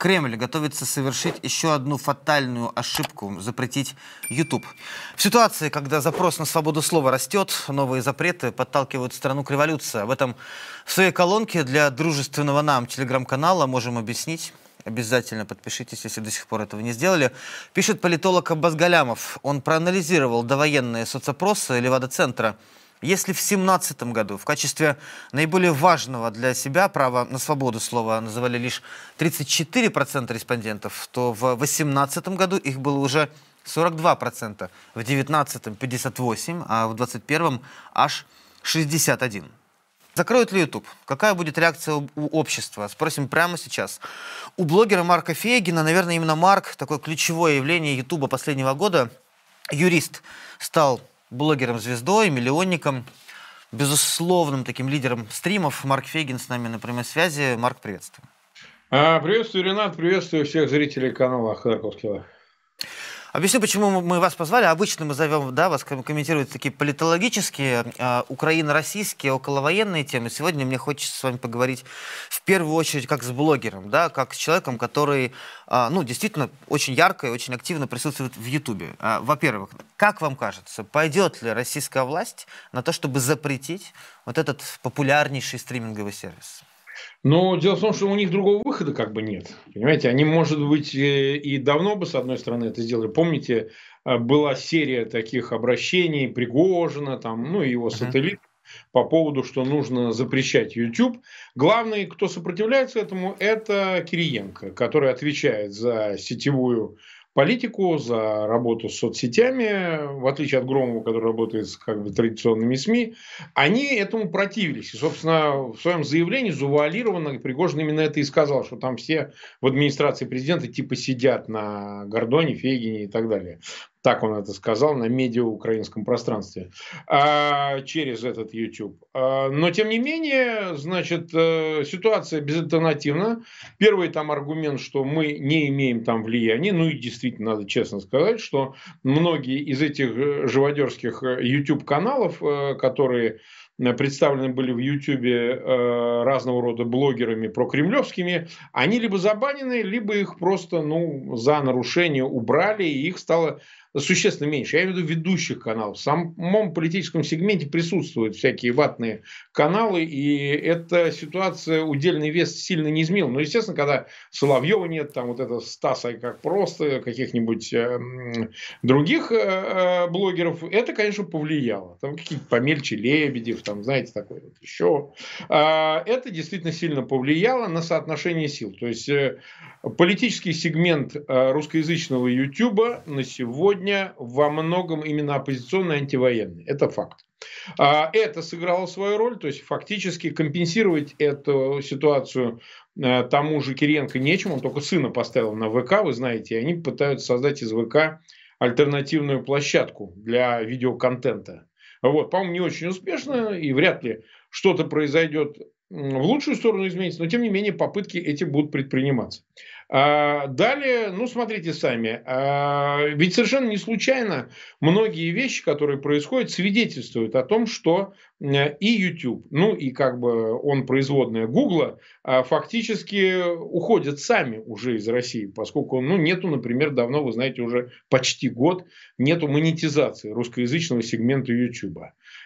Кремль готовится совершить еще одну фатальную ошибку – запретить YouTube. В ситуации, когда запрос на свободу слова растет, новые запреты подталкивают страну к революции. Об этом в своей колонке для дружественного нам телеграм-канала можем объяснить. Обязательно подпишитесь, если до сих пор этого не сделали. Пишет политолог Аббас Галямов. Он проанализировал довоенные соцопросы Левада-центра – если в 2017 году в качестве наиболее важного для себя права на свободу слова называли лишь 34% респондентов, то в 2018 году их было уже 42%, в 2019 58%, а в 2021 аж 61%. Закроют ли YouTube? Какая будет реакция у общества? Спросим прямо сейчас. У блогера Марка Фейгина, наверное, именно Марк, такое ключевое явление YouTube последнего года, юрист, стал блогером-звездой, миллионником, безусловным таким лидером стримов. Марк Фегин с нами на прямой связи. Марк, приветствую. А, приветствую, Ренат, приветствую всех зрителей канала Ходорковского. Объясню, почему мы вас позвали. Обычно мы зовем, да, вас комментируют такие политологические, э, украино-российские, околовоенные темы. Сегодня мне хочется с вами поговорить в первую очередь как с блогером, да, как с человеком, который, э, ну, действительно очень ярко и очень активно присутствует в Ютубе. Э, во-первых, как вам кажется, пойдет ли российская власть на то, чтобы запретить вот этот популярнейший стриминговый сервис? Но дело в том, что у них другого выхода как бы нет. Понимаете, они, может быть, э, и давно бы, с одной стороны, это сделали. Помните, э, была серия таких обращений Пригожина, там, ну, и его сателлит по поводу, что нужно запрещать YouTube. Главный, кто сопротивляется этому, это Кириенко, который отвечает за сетевую политику, за работу с соцсетями, в отличие от Громова, который работает с как бы, традиционными СМИ, они этому противились. И, собственно, в своем заявлении завуалированно Пригожин именно это и сказал, что там все в администрации президента типа сидят на Гордоне, Фегине и так далее так он это сказал, на медиа-украинском пространстве, а, через этот YouTube. А, но, тем не менее, значит, э, ситуация безальтернативна. Первый там аргумент, что мы не имеем там влияния, ну и действительно, надо честно сказать, что многие из этих э, живодерских э, YouTube-каналов, которые представлены были в Ютьюбе э, разного рода блогерами прокремлевскими, они либо забанены, либо их просто ну, за нарушение убрали, и их стало существенно меньше. Я имею в виду ведущих каналов. В самом политическом сегменте присутствуют всякие ватные каналы, и эта ситуация удельный вес сильно не изменила. Но, естественно, когда Соловьева нет, там вот это Стаса и как просто, каких-нибудь э, других э, э, блогеров, это, конечно, повлияло. Там какие-то помельче Лебедев, там, знаете, такое вот еще. Э, а, это действительно сильно повлияло на соотношение сил. То есть, э, политический сегмент э, русскоязычного YouTube на сегодня сегодня во многом именно оппозиционные, антивоенные. Это факт. А, это сыграло свою роль, то есть фактически компенсировать эту ситуацию э, тому же Кириенко нечем, он только сына поставил на ВК, вы знаете, и они пытаются создать из ВК альтернативную площадку для видеоконтента. Вот, по-моему, не очень успешно, и вряд ли что-то произойдет в лучшую сторону изменится, но тем не менее попытки эти будут предприниматься. А, далее, ну, смотрите сами. А, ведь совершенно не случайно многие вещи, которые происходят, свидетельствуют о том, что Э, и YouTube, ну и как бы он производная Google, а фактически уходят сами уже из России, поскольку ну, нету, например, давно, вы знаете, уже почти год, нету монетизации русскоязычного сегмента YouTube.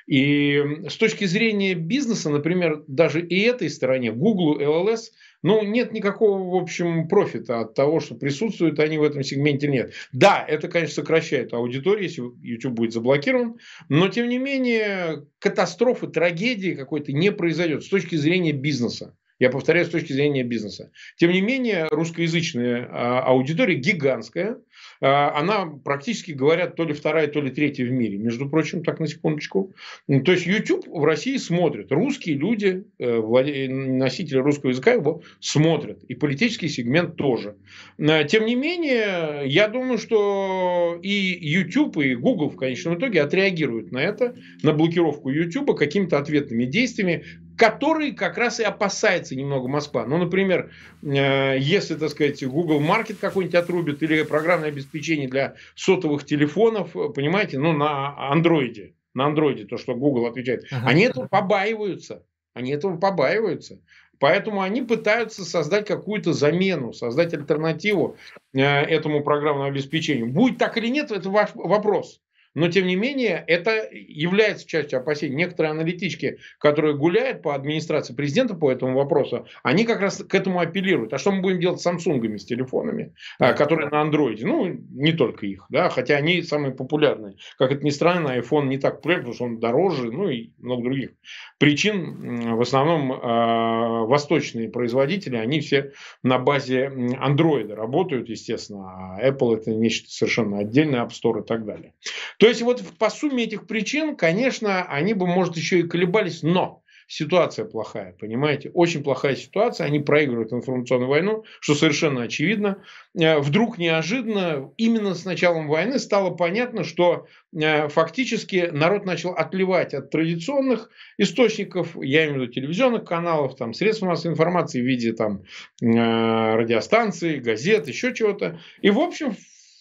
И с точки зрения бизнеса, например, даже и этой стороне, Google, LLS, ну, нет никакого, в общем, профита от того, что присутствуют они в этом сегменте, нет. Да, это, конечно, сокращает аудиторию, если YouTube будет заблокирован, но, тем не менее, катастрофа катастрофы, трагедии какой-то не произойдет с точки зрения бизнеса. Я повторяю, с точки зрения бизнеса. Тем не менее, русскоязычная а, аудитория гигантская. А, она практически, говорят, то ли вторая, то ли третья в мире. Между прочим, так на секундочку. То есть, YouTube в России смотрят. Русские люди, э, э, носители русского языка его смотрят. И политический сегмент тоже. А, тем не менее, я думаю, что и YouTube, и Google в конечном итоге отреагируют на это, на блокировку YouTube какими-то ответными действиями, которые как раз и опасается немного Москва. Ну, например, э, если, так сказать, Google Market какой-нибудь отрубит или программное обеспечение для сотовых телефонов, э, понимаете, ну, на андроиде, на андроиде, то, что Google отвечает, ага. они этого побаиваются. Они этого побаиваются. Поэтому они пытаются создать какую-то замену, создать альтернативу э, этому программному обеспечению. Будет так или нет, это ваш вопрос. Но, тем не менее, это является частью опасений. Некоторые аналитички, которые гуляют по администрации президента по этому вопросу, они как раз к этому апеллируют. А что мы будем делать с самсунгами, с телефонами, а, которые на андроиде? Ну, не только их, да, хотя они самые популярные. Как это ни странно, iPhone не так популярен, потому что он дороже, ну и много других причин. В основном а, восточные производители, они все на базе андроида работают, естественно, а Apple это нечто совершенно отдельное, App Store и так далее. То есть вот по сумме этих причин, конечно, они бы, может, еще и колебались, но ситуация плохая, понимаете? Очень плохая ситуация, они проигрывают информационную войну, что совершенно очевидно. Э, вдруг неожиданно, именно с началом войны стало понятно, что э, фактически народ начал отливать от традиционных источников, я имею в виду телевизионных каналов, там, средств массовой информации в виде там, э, радиостанций, газет, еще чего-то. И, в общем,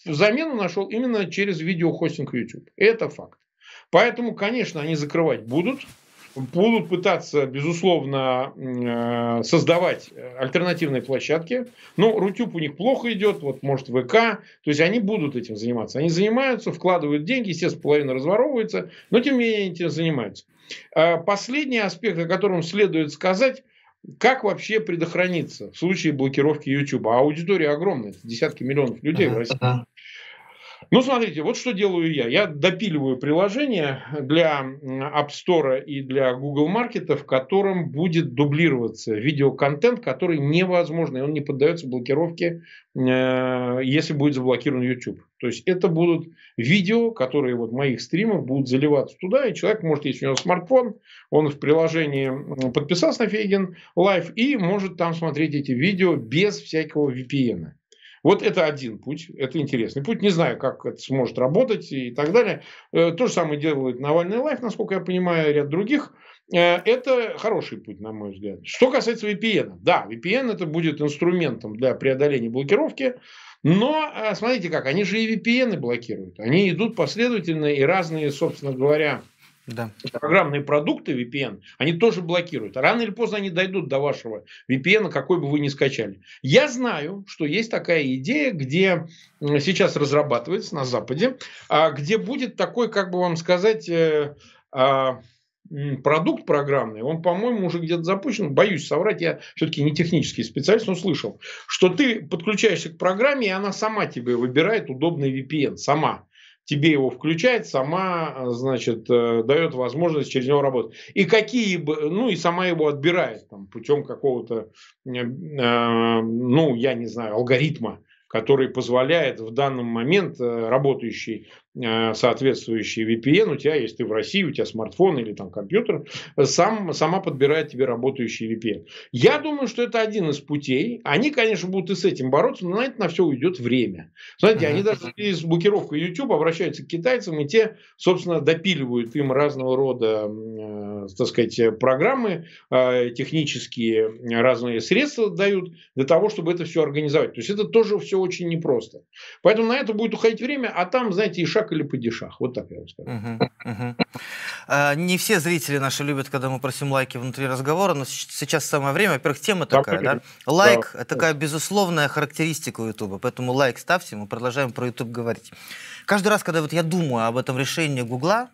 замену нашел именно через видеохостинг YouTube. Это факт. Поэтому, конечно, они закрывать будут. Будут пытаться, безусловно, э, создавать э, альтернативные площадки. Но Рутюб у них плохо идет, вот может ВК. То есть они будут этим заниматься. Они занимаются, вкладывают деньги, естественно, половина разворовывается, но тем не менее этим занимаются. А последний аспект, о котором следует сказать, как вообще предохраниться в случае блокировки YouTube? А аудитория огромная, десятки миллионов людей в России. Ну, смотрите, вот что делаю я. Я допиливаю приложение для App Store и для Google Market, в котором будет дублироваться видеоконтент, который невозможно, и он не поддается блокировке, э, если будет заблокирован YouTube. То есть это будут видео, которые вот моих стримов будут заливаться туда, и человек может, если у него смартфон, он в приложении подписался на Фейген Live и может там смотреть эти видео без всякого VPN. -а. Вот это один путь, это интересный путь. Не знаю, как это сможет работать и так далее. Э, то же самое делают Навальный Лайф, насколько я понимаю, ряд других. Э, это хороший путь, на мой взгляд. Что касается VPN. Да, VPN это будет инструментом для преодоления блокировки. Но э, смотрите как, они же и VPN блокируют. Они идут последовательно и разные, собственно говоря, да. Программные продукты VPN, они тоже блокируют. Рано или поздно они дойдут до вашего VPN, какой бы вы ни скачали. Я знаю, что есть такая идея, где сейчас разрабатывается на Западе, а, где будет такой, как бы вам сказать, э, а, продукт программный, он, по-моему, уже где-то запущен. Боюсь соврать, я все-таки не технический специалист, но слышал, что ты подключаешься к программе, и она сама тебе выбирает удобный VPN, сама тебе его включает, сама, э, значит, э, дает возможность через него работать. И какие бы, ну и сама его отбирает там, путем какого-то, э, ну, я не знаю, алгоритма, который позволяет в данный момент работающий Э, соответствующий VPN, у тебя, если ты в России, у тебя смартфон или там компьютер, сам, сама подбирает тебе работающий VPN. Я думаю, что это один из путей. Они, конечно, будут и с этим бороться, но на это на все уйдет время. Знаете, они даже из блокировки YouTube обращаются к китайцам, и те, собственно, допиливают им разного рода, э, так сказать, программы, э, технические разные средства дают для того, чтобы это все организовать. То есть это тоже все очень непросто. Поэтому на это будет уходить время, а там, знаете, и шаг падишах или падишах. Вот так я вам скажу. А, не все зрители наши любят, когда мы просим лайки внутри разговора, но сейчас самое время. Во-первых, тема такая, да? Лайк такая безусловная характеристика Ютуба, поэтому лайк ставьте, мы продолжаем про Ютуб говорить. Каждый раз, когда вот я думаю об этом решении Гугла,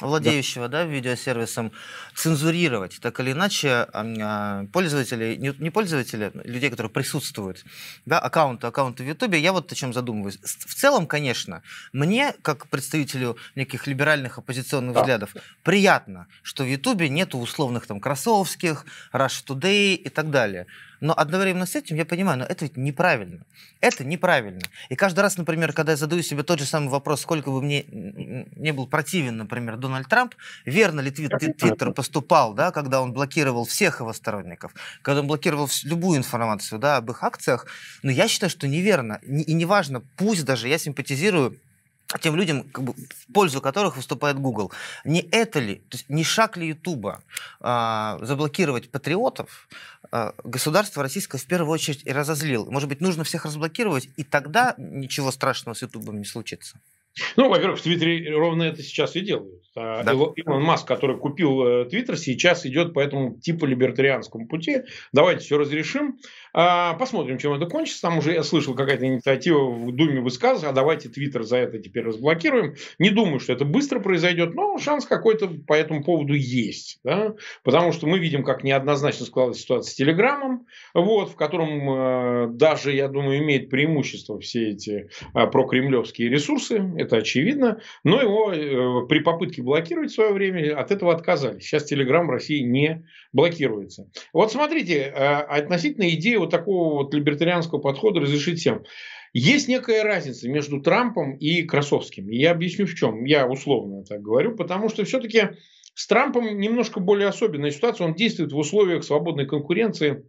владеющего да. Да, видеосервисом цензурировать так или иначе а, пользователей, не, не пользователей, а, людей, которые присутствуют, да, аккаунты, аккаунты в Ютубе, я вот о чем задумываюсь. В целом, конечно, мне, как представителю неких либеральных оппозиционных да. взглядов, приятно, что в Ютубе нету условных там Красовских, Rush Today и так далее. Но одновременно с этим я понимаю, но ну, это ведь неправильно. Это неправильно. И каждый раз, например, когда я задаю себе тот же самый вопрос, сколько бы мне не был противен, например, Дональд Трамп, верно ли Твиттер поступал, да, когда он блокировал всех его сторонников, когда он блокировал любую информацию да, об их акциях, но я считаю, что неверно. И неважно, пусть даже я симпатизирую тем людям, как бы, в пользу которых выступает Google. Не это ли, то есть не шаг ли Ютуба а, заблокировать патриотов, а, государство российское в первую очередь и разозлил. Может быть, нужно всех разблокировать, и тогда ничего страшного с Ютубом не случится. Ну, во-первых, в Твиттере ровно это сейчас и делают. А, да. Илон Маск, который купил э, Твиттер, сейчас идет по этому типа либертарианскому пути. Давайте все разрешим. А, посмотрим, чем это кончится. Там уже я слышал какая-то инициатива в Думе высказывается, а давайте Твиттер за это теперь разблокируем. Не думаю, что это быстро произойдет, но шанс какой-то по этому поводу есть. Да? Потому что мы видим, как неоднозначно складывается ситуация с Телеграмом, вот, в котором э, даже, я думаю, имеет преимущество все эти а, прокремлевские ресурсы, это очевидно. Но его э, при попытке блокировать в свое время от этого отказались. Сейчас Телеграм России не блокируется. Вот смотрите, э, относительно идеи вот такого вот либертарианского подхода разрешить всем. Есть некая разница между Трампом и Красовским. я объясню в чем. Я условно так говорю, потому что все-таки с Трампом немножко более особенная ситуация. Он действует в условиях свободной конкуренции,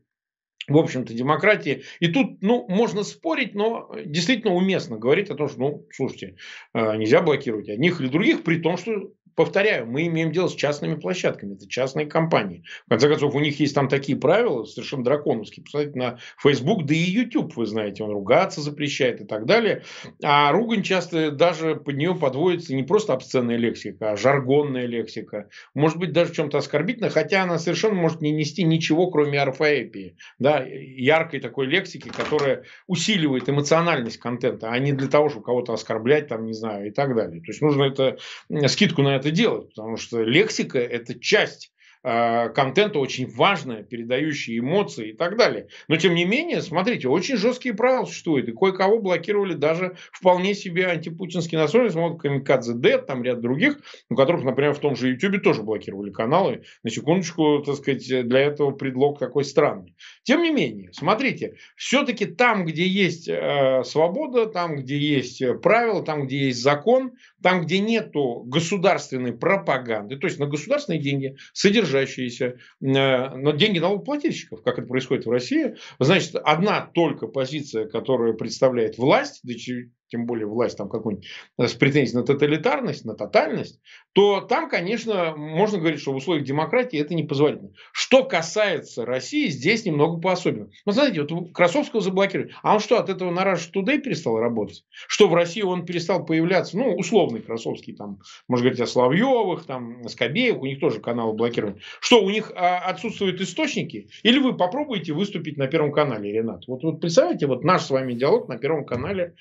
в общем-то, демократии. И тут, ну, можно спорить, но действительно уместно говорить о том, что, ну, слушайте, э, нельзя блокировать одних или других, при том, что повторяю, мы имеем дело с частными площадками, это частные компании. В конце концов, у них есть там такие правила, совершенно драконовские. Посмотрите на Facebook, да и YouTube, вы знаете, он ругаться запрещает и так далее. А ругань часто даже под нее подводится не просто обсценная лексика, а жаргонная лексика. Может быть, даже в чем-то оскорбительно, хотя она совершенно может не нести ничего, кроме орфоэпии. Да, яркой такой лексики, которая усиливает эмоциональность контента, а не для того, чтобы кого-то оскорблять, там, не знаю, и так далее. То есть, нужно это, скидку на это это делать, потому что лексика – это часть а, контента очень важное, передающее эмоции и так далее. Но тем не менее, смотрите, очень жесткие правила существуют. И кое-кого блокировали даже вполне себе антипутинские настроенные. Вот Камикадзе Д, там ряд других, у которых, например, в том же YouTube тоже блокировали каналы. На секундочку, так сказать, для этого предлог такой странный. Тем не менее, смотрите, все-таки там, где есть э, свобода, там, где есть правила, там, где есть закон, там, где нету государственной пропаганды, то есть на государственные деньги содержание содержащиеся э, на деньги налогоплательщиков, как это происходит в России. Значит, одна только позиция, которая представляет власть, тем более власть там какую-нибудь э, с претензией на тоталитарность, на тотальность, то там, конечно, можно говорить, что в условиях демократии это не позволительно. Что касается России, здесь немного по-особенному. Вот смотрите, вот Красовского заблокировали. А он что, от этого на Russia Today перестал работать? Что в России он перестал появляться? Ну, условный Красовский, там, можно говорить о Славьевых, там, Скобеев, у них тоже каналы блокированы. Что, у них а, отсутствуют источники? Или вы попробуете выступить на Первом канале, Ренат? Вот, вот представьте, вот наш с вами диалог на Первом канале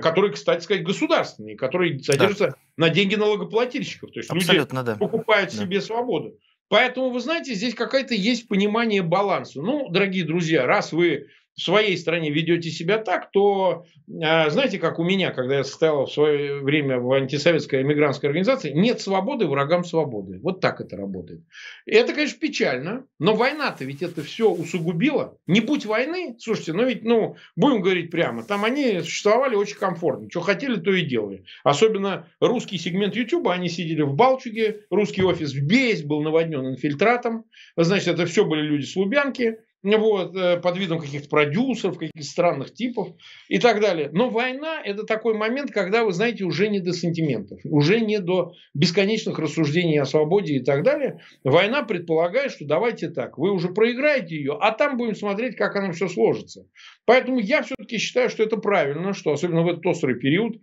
которые, кстати сказать, государственные, которые содержатся да. на деньги налогоплательщиков. То есть Абсолютно, люди да. покупают да. себе свободу. Поэтому, вы знаете, здесь какая-то есть понимание баланса. Ну, дорогие друзья, раз вы в своей стране ведете себя так, то, а, знаете, как у меня, когда я состоял в свое время в антисоветской эмигрантской организации, нет свободы врагам свободы. Вот так это работает. Это, конечно, печально, но война-то ведь это все усугубила. Не будь войны, слушайте, ну ведь, ну, будем говорить прямо, там они существовали очень комфортно. Что хотели, то и делали. Особенно русский сегмент YouTube, они сидели в Балчуге, русский офис весь был наводнен инфильтратом. Значит, это все были люди с Лубянки. Ну вот, э, под видом каких-то продюсеров, каких-то странных типов и так далее. Но война – это такой момент, когда, вы знаете, уже не до сантиментов, уже не до бесконечных рассуждений о свободе и так далее. Война предполагает, что давайте так, вы уже проиграете ее, а там будем смотреть, как оно все сложится. Поэтому я все-таки считаю, что это правильно, что особенно в этот острый период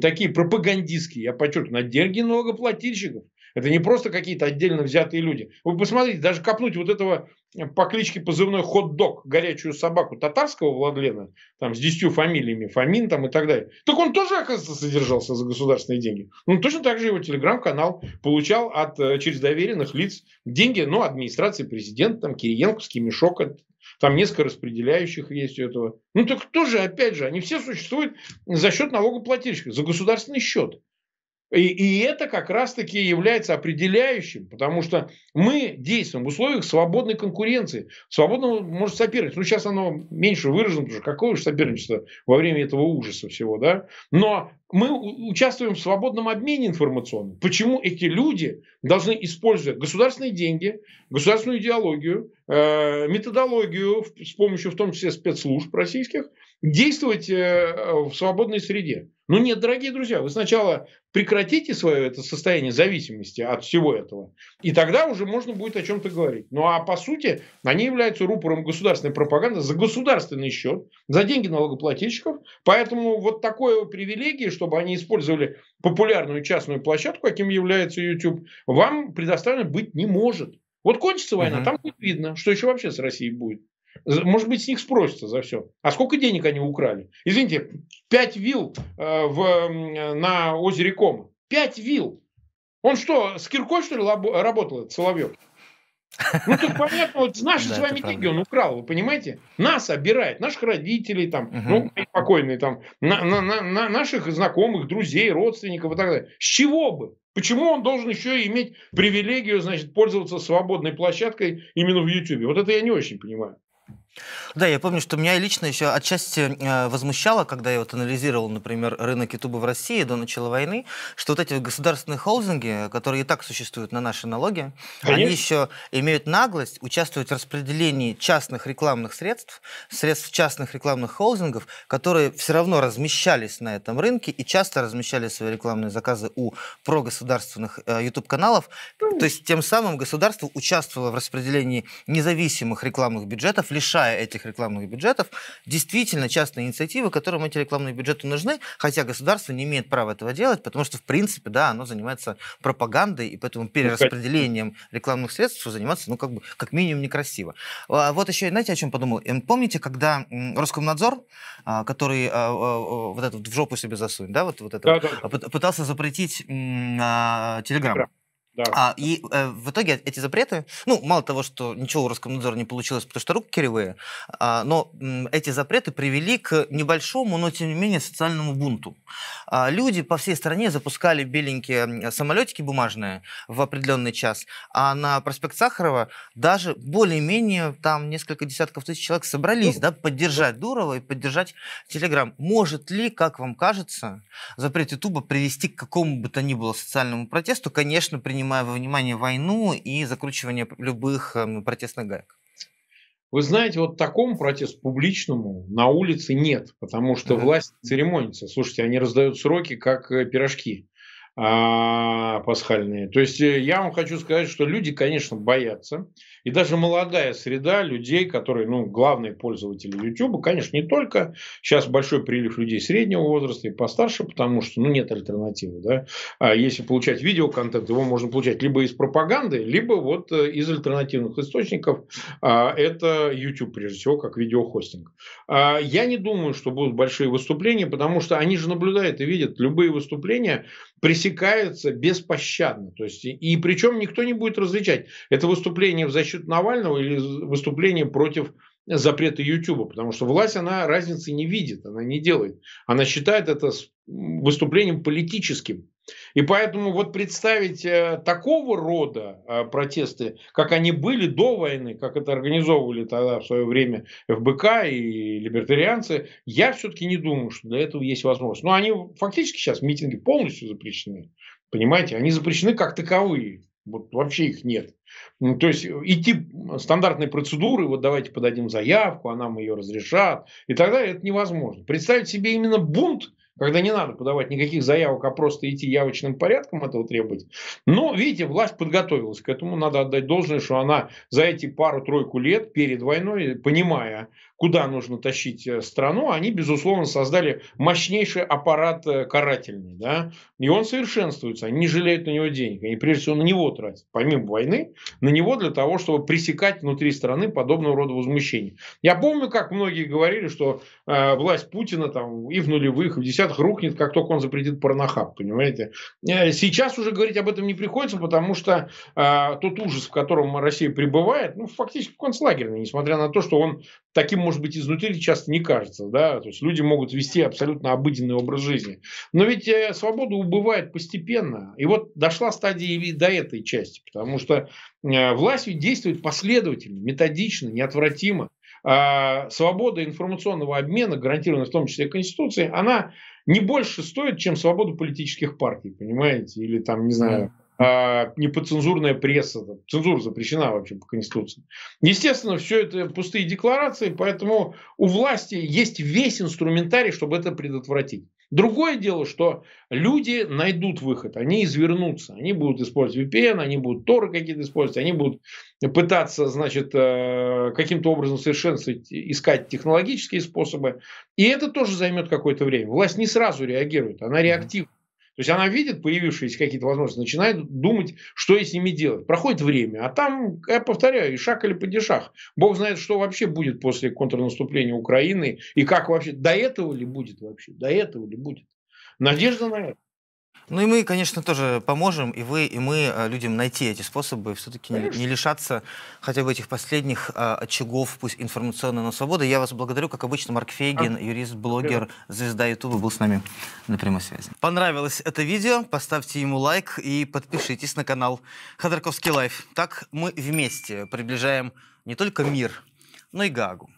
такие пропагандистские, я подчеркиваю, на деньги налогоплательщиков, это не просто какие-то отдельно взятые люди. Вы посмотрите, даже копнуть вот этого по кличке позывной хот-дог, горячую собаку татарского Владлена, там с десятью фамилиями, Фомин там и так далее. Так он тоже, оказывается, содержался за государственные деньги. Ну, точно так же его телеграм-канал получал от, э, через доверенных лиц деньги, ну, администрации президента, там, Кириенковский мешок, там несколько распределяющих есть у этого. Ну, так тоже, опять же, они все существуют за счет налогоплательщика, за государственный счет. И, и это как раз-таки является определяющим, потому что мы действуем в условиях свободной конкуренции. Свободного может соперничать. Ну, сейчас оно меньше выражено, потому что какое же соперничество во время этого ужаса всего, да? Но мы участвуем в свободном обмене информационным. Почему эти люди должны, использовать государственные деньги, государственную идеологию, э, методологию, с помощью в том числе спецслужб российских, действовать э, в свободной среде? Ну нет, дорогие друзья, вы сначала прекратите свое это состояние зависимости от всего этого, и тогда уже можно будет о чем-то говорить. Ну а по сути, они являются рупором государственной пропаганды за государственный счет, за деньги налогоплательщиков. Поэтому вот такое привилегии, чтобы они использовали популярную частную площадку, каким является YouTube, вам предоставлено быть не может. Вот кончится война, угу. там будет видно, что еще вообще с Россией будет. Может быть, с них спросится за все. А сколько денег они украли? Извините, 5 вил э, в, на озере Кома. 5 вил. Он что, с киркой, что ли, работал, этот Соловьев? Ну, тут понятно, вот наши да, с вами деньги он украл, вы понимаете? Нас обирает, наших родителей, там, угу. ну, покойные, там, на, на, на, наших знакомых, друзей, родственников и так далее. С чего бы? Почему он должен еще иметь привилегию, значит, пользоваться свободной площадкой именно в YouTube? Вот это я не очень понимаю. Да, я помню, что меня лично еще отчасти э, возмущало, когда я вот анализировал, например, рынок Ютуба в России до начала войны, что вот эти государственные холдинги, которые и так существуют на наши налоги, Конечно. они еще имеют наглость участвовать в распределении частных рекламных средств, средств частных рекламных холдингов, которые все равно размещались на этом рынке и часто размещали свои рекламные заказы у прогосударственных YouTube-каналов. Э, То есть тем самым государство участвовало в распределении независимых рекламных бюджетов, лишая лишая этих рекламных бюджетов действительно частные инициативы, которым эти рекламные бюджеты нужны, хотя государство не имеет права этого делать, потому что, в принципе, да, оно занимается пропагандой, и поэтому ну, перераспределением рекламных средств заниматься, ну, как бы, как минимум, некрасиво. А, вот еще, знаете, о чем подумал? Эм, помните, когда Роскомнадзор, а, который а, вот этот в жопу себе засунь, да, вот, вот это, да, да. пытался запретить Телеграм. Да. А, и э, в итоге эти запреты, ну, мало того, что ничего у Роскомнадзора не получилось, потому что руки кривые, а, но м, эти запреты привели к небольшому, но тем не менее социальному бунту. А, люди по всей стране запускали беленькие самолетики бумажные в определенный час, а на проспект Сахарова даже более-менее там несколько десятков тысяч человек собрались, ну, да, поддержать ну. Дурова и поддержать Телеграм. Может ли, как вам кажется, запрет Ютуба привести к какому бы то ни было социальному протесту? Конечно, принять принимая во внимание войну и закручивание любых эм, протестных гаек? Вы знаете, вот такому протест публичному на улице нет, потому что да. власть церемонится. Слушайте, они раздают сроки, как э, пирожки а, пасхальные. То есть э, я вам хочу сказать, что люди, конечно, боятся. И даже молодая среда людей, которые, ну, главные пользователи YouTube, конечно, не только. Сейчас большой прилив людей среднего возраста и постарше, потому что, ну, нет альтернативы, да. А если получать видеоконтент, его можно получать либо из пропаганды, либо вот э, из альтернативных источников. А это YouTube, прежде всего, как видеохостинг. А я не думаю, что будут большие выступления, потому что они же наблюдают и видят любые выступления, пресекаются беспощадно. То есть, и причем никто не будет различать. Это выступление в защите защиту Навального или выступление против запрета Ютуба, потому что власть, она разницы не видит, она не делает. Она считает это выступлением политическим. И поэтому вот представить э, такого рода э, протесты, как они были до войны, как это организовывали тогда в свое время ФБК и либертарианцы, я все-таки не думаю, что для этого есть возможность. Но они фактически сейчас митинги полностью запрещены. Понимаете, они запрещены как таковые. Вот вообще их нет. Ну, то есть э, идти стандартной процедуры, вот давайте подадим заявку, а нам ее разрешат и так далее, это невозможно. Представить себе именно бунт, когда не надо подавать никаких заявок, а просто идти явочным порядком этого требовать. Но, видите, власть подготовилась к этому. Надо отдать должное, что она за эти пару-тройку лет перед войной, понимая, куда нужно тащить э, страну, они, безусловно, создали мощнейший аппарат э, карательный. Да? И он совершенствуется, они не жалеют на него денег. Они, прежде всего, на него тратят, помимо войны, на него для того, чтобы пресекать внутри страны подобного рода возмущения. Я помню, как многие говорили, что э, власть Путина там, и в нулевых, и в десятых рухнет, как только он запретит порнохаб, понимаете? Э, сейчас уже говорить об этом не приходится, потому что э, тот ужас, в котором Россия пребывает, ну, фактически концлагерный, несмотря на то, что он таким, может быть, изнутри часто не кажется. Да? То есть люди могут вести абсолютно обыденный образ жизни. Но ведь э, свобода убывает постепенно. И вот дошла стадия и до этой части, потому что э, власть действует последовательно, методично, неотвратимо. А свобода информационного обмена, гарантированная в том числе Конституцией, она не больше стоит, чем свобода политических партий, понимаете? Или там, не знаю, э, непоцензурная пресса. Там, цензура запрещена вообще по Конституции. Естественно, все это пустые декларации, поэтому у власти есть весь инструментарий, чтобы это предотвратить. Другое дело, что люди найдут выход, они извернутся, они будут использовать VPN, они будут торы какие-то использовать, они будут пытаться, значит, э, каким-то образом совершенствовать, искать технологические способы. И это тоже займет какое-то время. Власть не сразу реагирует, она реактивна. То есть она видит появившиеся какие-то возможности, начинает думать, что и с ними делать. Проходит время, а там, я повторяю, и шаг или падишах. Бог знает, что вообще будет после контрнаступления Украины и как вообще, до этого ли будет вообще, до этого ли будет. Надежда на это. Ну и мы, конечно, тоже поможем, и вы, и мы э, людям найти эти способы, все-таки не, не лишаться хотя бы этих последних а, очагов, пусть информационной, но свободы. Я вас благодарю, как обычно, Марк Фейгин, а? юрист, блогер, звезда Ютуба, был с нами на прямой связи. Понравилось это видео, поставьте ему лайк и подпишитесь на канал Ходорковский Лайф. Так мы вместе приближаем не только мир, но и Гагу.